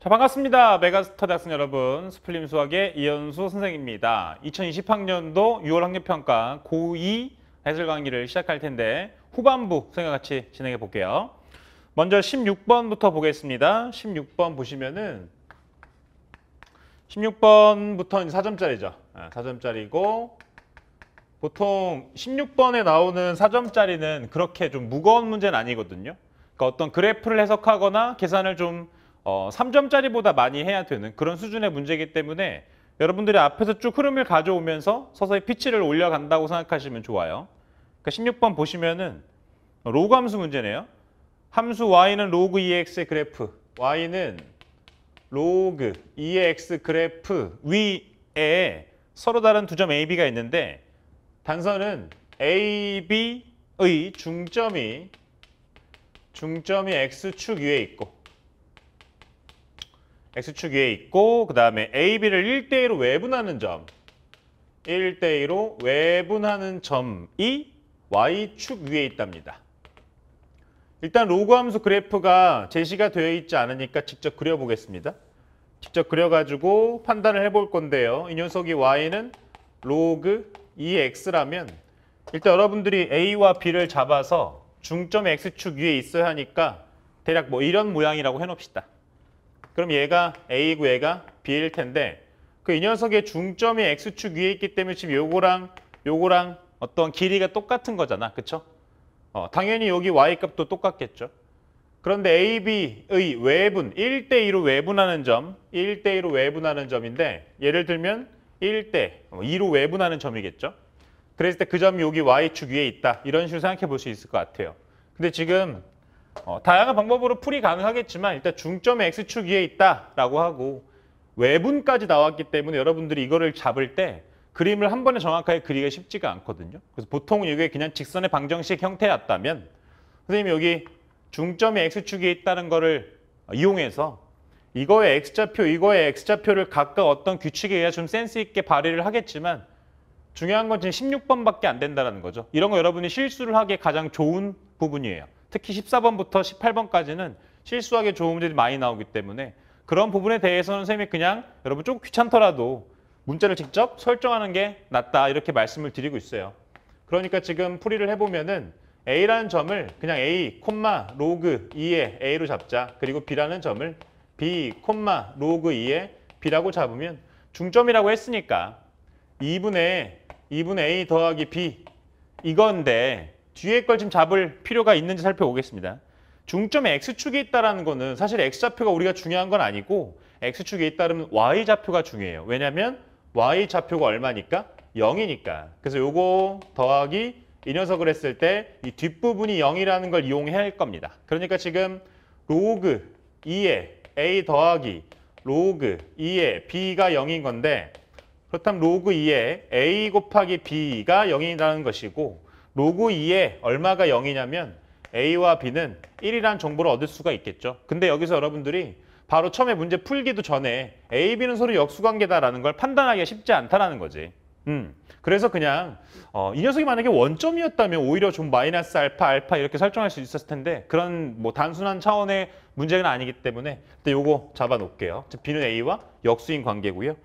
자 반갑습니다. 메가스터 대학생 여러분 스플림 수학의 이현수 선생입니다. 2020학년도 6월 학력평가 고2 해설 강의를 시작할 텐데 후반부 생각 같이 진행해 볼게요. 먼저 16번부터 보겠습니다. 16번 보시면은 16번부터 이 4점짜리죠. 4점짜리고 아, 보통 16번에 나오는 4점짜리는 그렇게 좀 무거운 문제는 아니거든요. 그러니까 어떤 그래프를 해석하거나 계산을 좀 어, 3점짜리보다 많이 해야 되는 그런 수준의 문제이기 때문에 여러분들이 앞에서 쭉 흐름을 가져오면서 서서히 피치를 올려간다고 생각하시면 좋아요. 그러니까 16번 보시면은 로그 함수 문제네요. 함수 y는 로그 e x 의 그래프, y는 로그 e x 그래프 위에 서로 다른 두 점 a, b가 있는데 단선은 a, b의 중점이 중점이 x축 위에 있고 x축 위에 있고 그 다음에 AB를 1대2로 외분하는 점 1대2로 외분하는 점이 y축 위에 있답니다. 일단 로그 함수 그래프가 제시가 되어 있지 않으니까 직접 그려보겠습니다. 직접 그려가지고 판단을 해볼 건데요. 이 녀석이 y는 로그 2x라면 e 일단 여러분들이 a와 b를 잡아서 중점 x축 위에 있어야 하니까 대략 뭐 이런 모양이라고 해놓읍시다. 그럼 얘가 A고 얘가 B일 텐데 그 이 녀석의 중점이 X축 위에 있기 때문에 지금 요거랑 요거랑 어떤 길이가 똑같은 거잖아. 그쵸? 어, 당연히 여기 Y값도 똑같겠죠. 그런데 AB의 외분, 1대2로 외분하는 점, 1대2로 외분하는 점인데 예를 들면 1대2로 어, 외분하는 점이겠죠. 그랬을 때 그 점이 여기 Y축 위에 있다. 이런 식으로 생각해 볼 수 있을 것 같아요. 근데 지금 어, 다양한 방법으로 풀이 가능하겠지만 일단 중점의 X축 위에 있다라고 하고 외분까지 나왔기 때문에 여러분들이 이거를 잡을 때 그림을 한 번에 정확하게 그리기가 쉽지가 않거든요. 그래서 보통 이게 그냥 직선의 방정식 형태였다면 선생님이 여기 중점의 x 축 위에 있다는 거를 이용해서 이거의 X좌표, 이거의 X좌표를 각각 어떤 규칙에 의해 좀 센스 있게 발휘를 하겠지만 중요한 건 지금 16번밖에 안 된다는 거죠. 이런 거 여러분이 실수를 하기에 가장 좋은 부분이에요. 특히 14번부터 18번까지는 실수하기 좋은 문제들이 많이 나오기 때문에 그런 부분에 대해서는 선생님이 그냥 여러분 조금 귀찮더라도 문자를 직접 설정하는 게 낫다 이렇게 말씀을 드리고 있어요. 그러니까 지금 풀이를 해보면은 A라는 점을 그냥 A, 콤마, 로그 2에 A로 잡자. 그리고 B라는 점을 B, 콤마, 로그 2에 B라고 잡으면 중점이라고 했으니까 2분의 2분의 A 더하기 B 이건데 뒤에 걸좀 잡을 필요가 있는지 살펴보겠습니다. 중점에 x축이 있다는 거는 사실 x좌표가 우리가 중요한 건 아니고 x축에 있다면 y좌표가 중요해요. 왜냐하면 y좌표가 얼마니까? 0이니까. 그래서 요거 더하기 이 녀석을 했을 때 이 뒷부분이 0이라는 걸 이용해야 할 겁니다. 그러니까 지금 로그 2에 a 더하기 로그 2에 b가 0인 건데 그렇다면 로그 2에 a 곱하기 b가 0이라는 것이고 로그 2에 얼마가 0이냐면 A와 B는 1이라는 정보를 얻을 수가 있겠죠. 근데 여기서 여러분들이 바로 처음에 문제 풀기도 전에 A, B는 서로 역수관계다라는 걸 판단하기가 쉽지 않다라는 거지. 음, 그래서 그냥 어, 이 녀석이 만약에 원점이었다면 오히려 좀 마이너스 알파, 알파 이렇게 설정할 수 있었을 텐데 그런 뭐 단순한 차원의 문제는 아니기 때문에 일단 요거 잡아놓을게요. B는 A와 역수인 관계고요.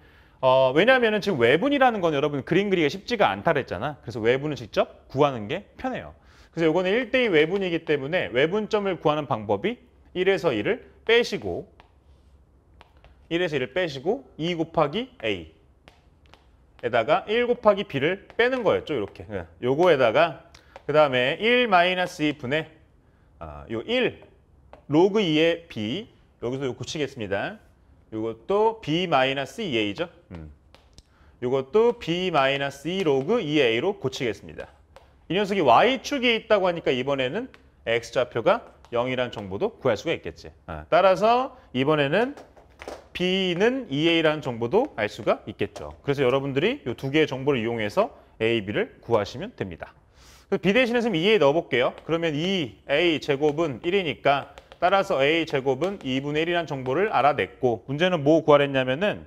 어, 왜냐하면 지금 외분이라는 건 여러분 그림 그리기가 쉽지가 않다 그랬잖아. 그래서 외분을 직접 구하는 게 편해요. 그래서 이거는 1대2 외분이기 때문에 외분점을 구하는 방법이 1에서 2을 빼시고 1에서 1을 빼시고 2 곱하기 A 에다가 1 곱하기 B를 빼는 거였죠. 이렇게. 예, 요거에다가 그 다음에 1 마이너스 2분의 아, 요1 로그 2의 B 여기서 요 고치겠습니다. 이것도 B-2A죠. 음. 이것도 B-2 로그 2A로 e 고치겠습니다. 이 녀석이 Y축에 있다고 하니까 이번에는 X좌표가 0이라는 정보도 구할 수가 있겠지. 어, 따라서 이번에는 B는 2A라는 e 정보도 알 수가 있겠죠. 그래서 여러분들이 이 두 개의 정보를 이용해서 A, B를 구하시면 됩니다. B 대신에 지금 2A e 넣어볼게요. 그러면 이 a 제곱은 1이니까 따라서 A 제곱은 2분의 1이라는 정보를 알아냈고 문제는 뭐 구하랬냐면은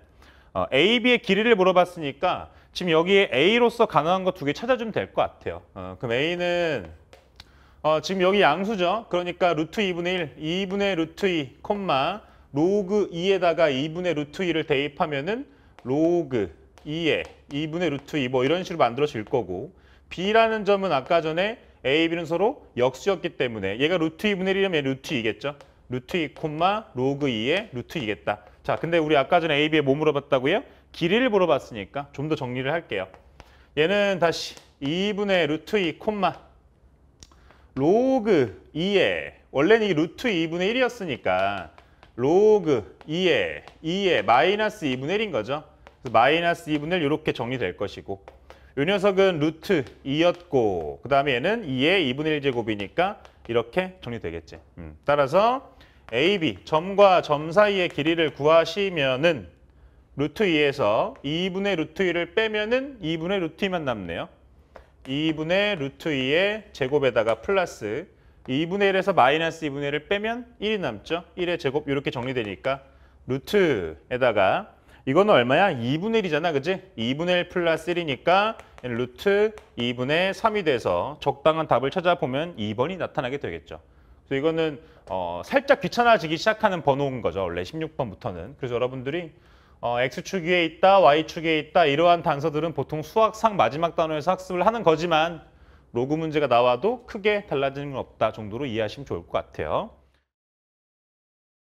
어, A, B의 길이를 물어봤으니까 지금 여기에 A로서 가능한 거 두 개 찾아주면 될 것 같아요. 어, 그럼 A는 어, 지금 여기 양수죠. 그러니까 루트 2분의 1, 2분의 루트 2, 콤마 로그 2에다가 2분의 루트 2를 대입하면은 로그 2에 2분의 루트 2 뭐 이런 식으로 만들어질 거고 B라는 점은 아까 전에 A, B는 서로 역수였기 때문에 얘가 루트 2분의 1이면 루트 2겠죠. 루트 2, 콤마 로그 2의 루트 2겠다. 자, 근데 우리 아까 전에 A, B에 뭐 물어봤다고요? 길이를 물어봤으니까 좀 더 정리를 할게요. 얘는 다시 2분의 루트 2, 콤마 로그 2의 원래는 이 루트 2분의 1이었으니까 로그 2의2의 마이너스 2분의 1인 거죠. 그래서 마이너스 2분의 1 이렇게 정리될 것이고 이 녀석은 루트 2였고 그 다음에 얘는 2의 2분의 1제곱이니까 이렇게 정리되겠지. 음. 따라서 AB, 점과 점 사이의 길이를 구하시면은 루트 2에서 2분의 루트 2를 빼면은 2분의 루트 2만 남네요. 2분의 루트 2의 제곱에다가 플러스 2분의 1에서 마이너스 2분의 1을 빼면 1이 남죠. 1의 제곱 이렇게 정리되니까 루트에다가 이거는 얼마야? 2분의 1이잖아, 그지? 2분의 1 플러스 1이니까 루트 2분의 3이 돼서 적당한 답을 찾아보면 2번이 나타나게 되겠죠. 그래서 이거는 어, 살짝 귀찮아지기 시작하는 번호인 거죠, 원래 16번부터는. 그래서 여러분들이 어, X축 위에 있다, Y축 에 있다 이러한 단서들은 보통 수학상 마지막 단어에서 학습을 하는 거지만 로그 문제가 나와도 크게 달라지는 건 없다 정도로 이해하시면 좋을 것 같아요.